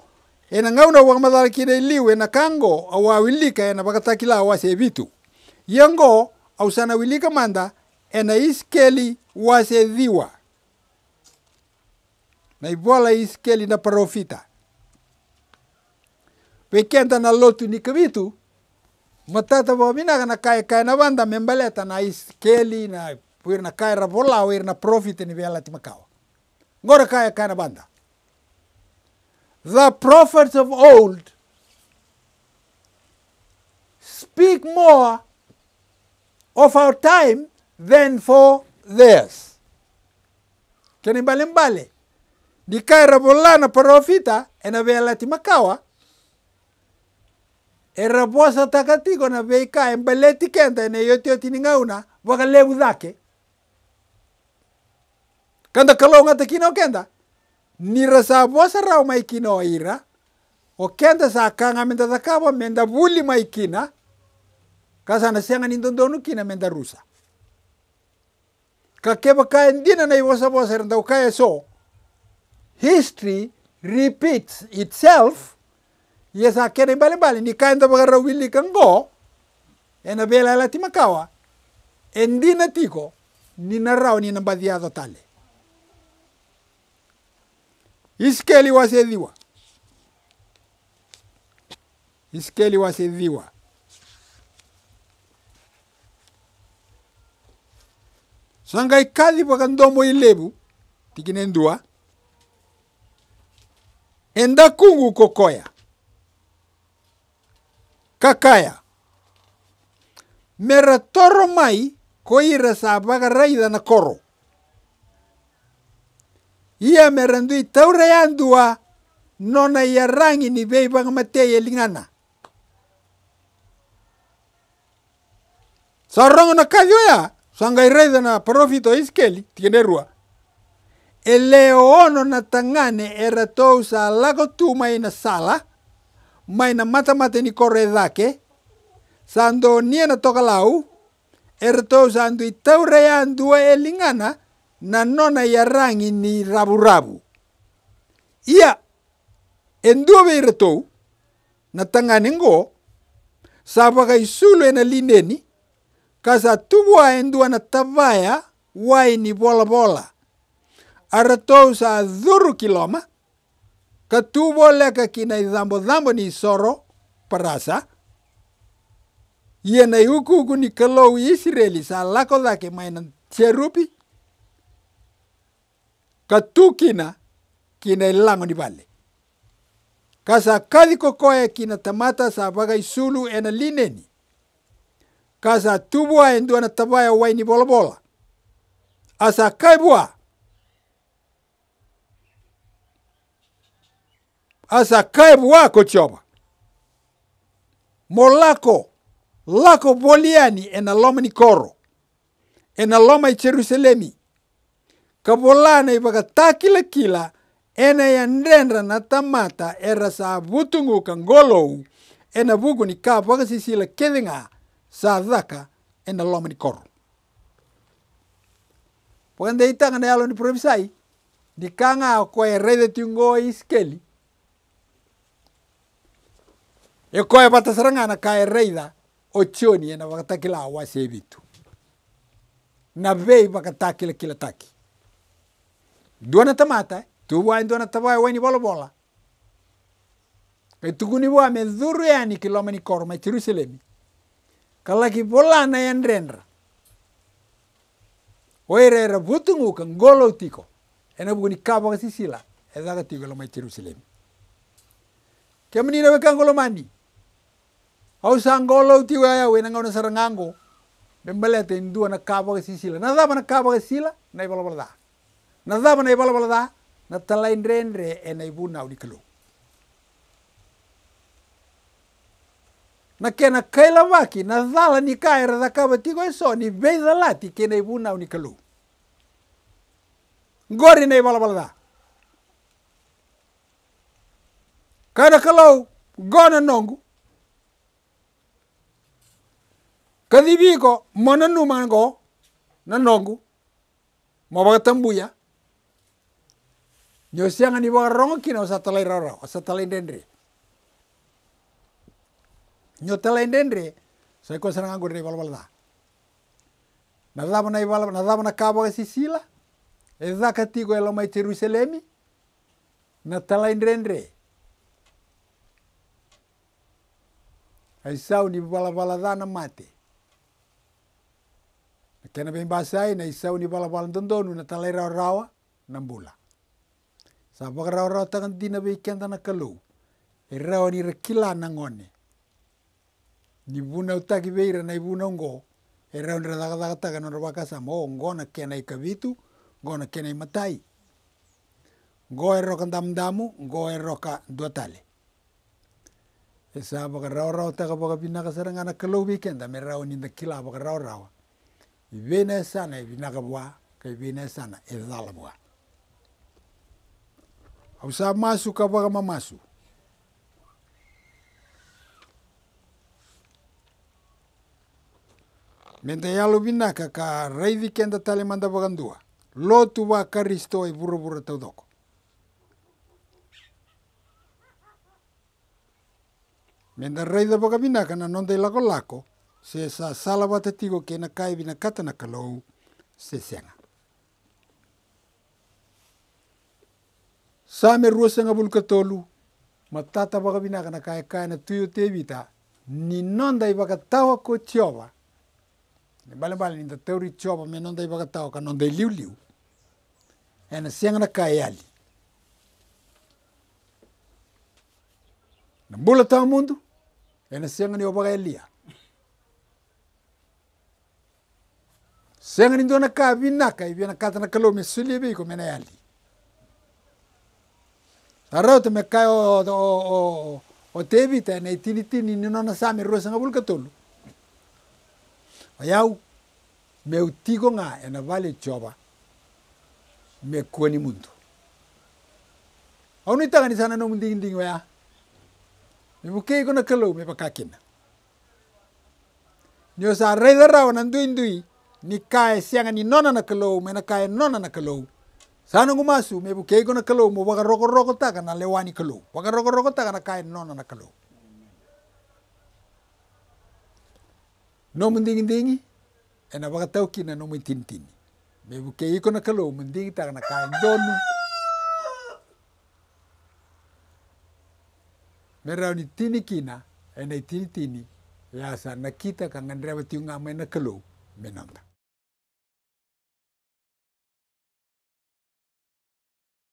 ena ngau na wakama madara kire liu ena kango awa wilika ena bakata kila awa sebitu Yango au sana wilika manda ena iskeli wasediwa na ibola iskeli na parofita pekenta na lotu ni kabitu matata wa minaga na kaya kaya na wanda membaleta na iskeli na puir na kai rabola wir na profit ni bela timakawa ngora kaya kaya na banda the prophets of old speak more of our time than for theirs. Kani mbalimbali ndikai rabolana profita enavealati makawa eraposa takatiko na veika embeleti kenda eneyotiyoti ningauna vakalevu dhake kanda kalonga takina kenda. nirasa bosa rau maikina oira okenda sakanga menda takavo menda vuli maikina kasana senga nindondonu kina menda rusa kakeva kaya ndina na ivosa vosa renda ukaya so history repeats itself yesa kene bale bale ni kaenda bagara wili kango ena bela la timakawa endina tiko ni narao ni nambadiado tale Iskeli wasedhiwa, Iskeli wasedhiwa. Sanga ikali paka ndombo ilebu tikine ndua enda kungu kokoya kakaya mera toro mai koira sa baga raida na koro ia iya merandui taura yandua nona ya rangi ni bei bang mate ya lingana sarong na kajo ya sangai reza na profito iskeli tikenderua eleo ono na tangane eratou sa lako tu mai na sala mai na matamata mata ni kore dake sando nia na tokalau lau e eratou sa andu taura ya e lingana nona ya rangi ni rabu Ia enduwe iretou na tangani ngo sabaga isulu ena lindeni kasa tubua endua na tavaya wai ni bola bola. Aretou sa kiloma katubo leka kina idhambo ni soro parasa iya ihuku huku ni kalou Israeli sa lako dhake mainan cherupi katu kina ilango ni vale kasa kadi kokoe kina tamata sa baga isulu ena lineni kasa tubua endua na tabaya wai ni bola bola asa kaibua asa kaibua kochoba molako lako boliani ena loma ni koro ena loma i Jerusalemi kabolana ibaga takila kila ena ya ndrenra na tamata era sa butungu kangolou ena bugu ni ka baga sisila kedinga sa ena loma ni koro paganda itanga e na yalo ni provisai di kanga ko e rede tingo iskeli e ko e batasarangana ka e reida ochioni ena baga takila awa sebitu na vei baga takila kila taki duana tamata tu wani duana tabai wani bola bola kai tu guni wa me zuru ni kilomani ni korma Jerusalem kala ki bola na yan renra oire re butungu kan golo tiko ena buguni kabo kasi sila eza ka tiko loma Jerusalem kemani na bekan golo mani au sangolo tiko ya wena ngona sarangango bembelete indua duana kabo kasi sila na daba na kabo sila na ibola bola nada zaba na ibalbalada na talai ndrendre e na ibu nau ni kalu na kaila waki na zala ni kaira da kaba tigo iso ni beiza lati kena ibu nau ni kalu gori na ibalbalada kada kalau gona nongu kadibiko mona numango na nongu mabagatambuya Nyo siang ni wa rong kina sa talai rara, sa talai dendri. Nyo talai dendri, sa ko sarang anggur ni balbal da. Na dava na ibal, na dava na kabo ga sisila. E da katigo ela mai Jerusalemi. Na talai dendri. Ai sau ni balbal da na mate. Kena bem basai na isau ni balbal dondonu na talai rara na bula. sa baka rau rau tangan dina be kenta na kalau e rau ni rekila na ngone ni buna utaki beira na ibuna ngo e rau ni daga daga taga no rabaka ngo na kena i kabitu ngo na kena i matai ngo e roka damdamu ngo eroka dua tali. e sa baka rau rau taga baka binaka kenta me rau ni dakila baka rau Binesana i bena sana i binaka bua kai sana e Hausa masu kabar ma masu. ya yalo bina ka raidi kenda tale manda bagandua. Lotu wa karisto e buru buru tau doko. Menta raida bagabinaka na nonda lako lako. Se sa salava tatigo kai bina kata na kalau se senga. same ruosanga bulkatolu matata baka bina kana kaya kaya na tuyo tebita ni nonda ibaka tawa ko chioba ni bale bale ni tauri chioba me nonda ibaka tawa ka nonda liu liu ena sianga na kaya yali na bula tawa mundu ena sianga ni obaka elia sianga ni ndona ka binaka ibiana kata na kalome sulibe iko mena yali Taro tu me kai o o o o tebi te nei tini tini ni nona sami rosa ngabul katulu. Ayau meu tigo nga ena vale choba me kuani mundo. Au ni tanga ni sana no mundi nding wea. Me buke ko na kelo me pakakina. Ni osa rei da rawa nan dui dui ni kai sianga ni nona na kelo me na kai nona na kelo. Sana ngumasu, mebu keiko na kalau, mau waka roko roko taka na lewani kalau, waka roko roko taka na kain nona na kalau. No mendingi dingi, ena waka tau kina no mentin tini. Mebu keiko na kalau, mendingi ta na kain donu. Merau ni tini kina, ena tini tini, ya sana kita kangan rewa tiunga mena kalau, menonta.